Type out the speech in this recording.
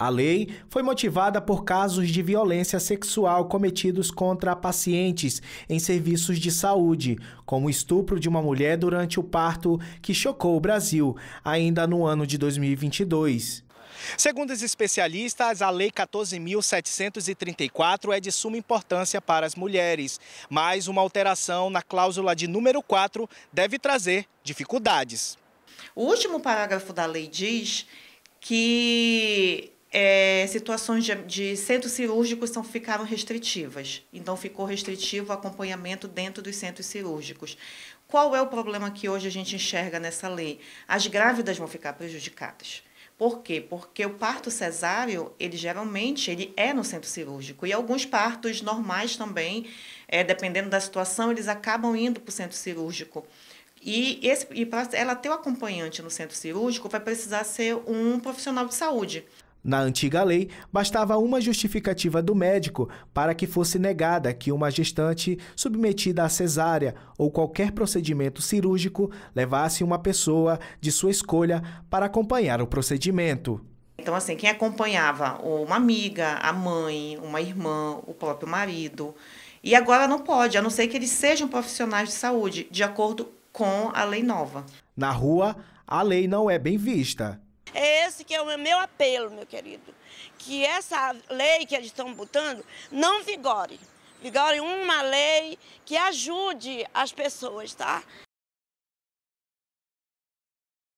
A lei foi motivada por casos de violência sexual cometidos contra pacientes em serviços de saúde, como o estupro de uma mulher durante o parto que chocou o Brasil, ainda no ano de 2022. Segundo os especialistas, a Lei 14.734 é de suma importância para as mulheres, mas uma alteração na cláusula de número 4 deve trazer dificuldades. O último parágrafo da lei diz que é, situações de, de centros cirúrgicos são, ficaram restritivas. Então, ficou restritivo o acompanhamento dentro dos centros cirúrgicos. Qual é o problema que hoje a gente enxerga nessa lei? As grávidas vão ficar prejudicadas. Por quê? Porque o parto cesáreo, ele geralmente ele é no centro cirúrgico. E alguns partos normais também, é, dependendo da situação, eles acabam indo para o centro cirúrgico. E, esse, e para ela ter o acompanhante no centro cirúrgico, vai precisar ser um profissional de saúde. Na antiga lei, bastava uma justificativa do médico para que fosse negada que uma gestante submetida a cesárea ou qualquer procedimento cirúrgico levasse uma pessoa de sua escolha para acompanhar o procedimento. Então, assim, quem acompanhava uma amiga, a mãe, uma irmã, o próprio marido. E agora não pode, a não ser que eles sejam profissionais de saúde, de acordo com a lei nova. Na rua, a lei não é bem vista. É esse que é o meu apelo, meu querido. Que essa lei que eles estão botando não vigore. Vigore uma lei que ajude as pessoas, tá?